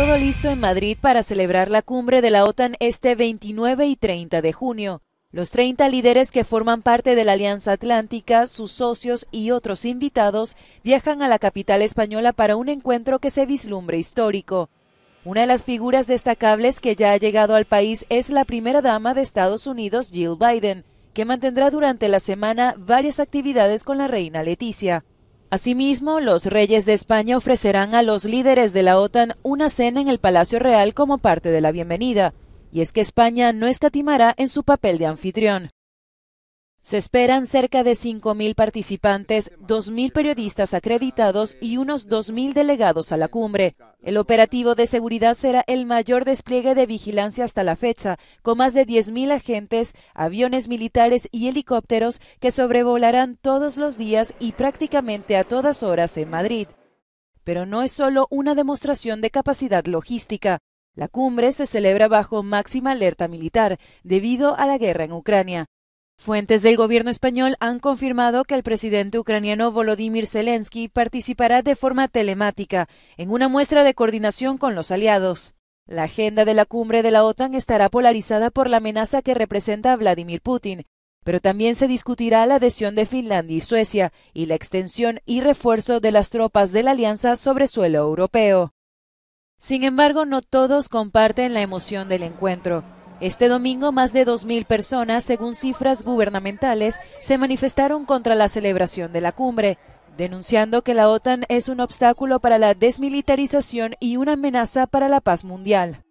Todo listo en Madrid para celebrar la cumbre de la OTAN este 29 y 30 de junio. Los 30 líderes que forman parte de la Alianza Atlántica, sus socios y otros invitados viajan a la capital española para un encuentro que se vislumbre histórico. Una de las figuras destacables que ya ha llegado al país es la primera dama de Estados Unidos, Jill Biden, que mantendrá durante la semana varias actividades con la reina Leticia. Asimismo, los reyes de España ofrecerán a los líderes de la OTAN una cena en el Palacio Real como parte de la bienvenida, y es que España no escatimará en su papel de anfitrión. Se esperan cerca de 5.000 participantes, 2.000 periodistas acreditados y unos 2.000 delegados a la cumbre. El operativo de seguridad será el mayor despliegue de vigilancia hasta la fecha, con más de 10.000 agentes, aviones militares y helicópteros que sobrevolarán todos los días y prácticamente a todas horas en Madrid. Pero no es solo una demostración de capacidad logística. La cumbre se celebra bajo máxima alerta militar debido a la guerra en Ucrania. Fuentes del gobierno español han confirmado que el presidente ucraniano Volodymyr Zelensky participará de forma telemática en una muestra de coordinación con los aliados. La agenda de la cumbre de la OTAN estará polarizada por la amenaza que representa Vladimir Putin, pero también se discutirá la adhesión de Finlandia y Suecia y la extensión y refuerzo de las tropas de la alianza sobre suelo europeo. Sin embargo, no todos comparten la emoción del encuentro. Este domingo, más de 2.000 personas, según cifras gubernamentales, se manifestaron contra la celebración de la cumbre, denunciando que la OTAN es un obstáculo para la desmilitarización y una amenaza para la paz mundial.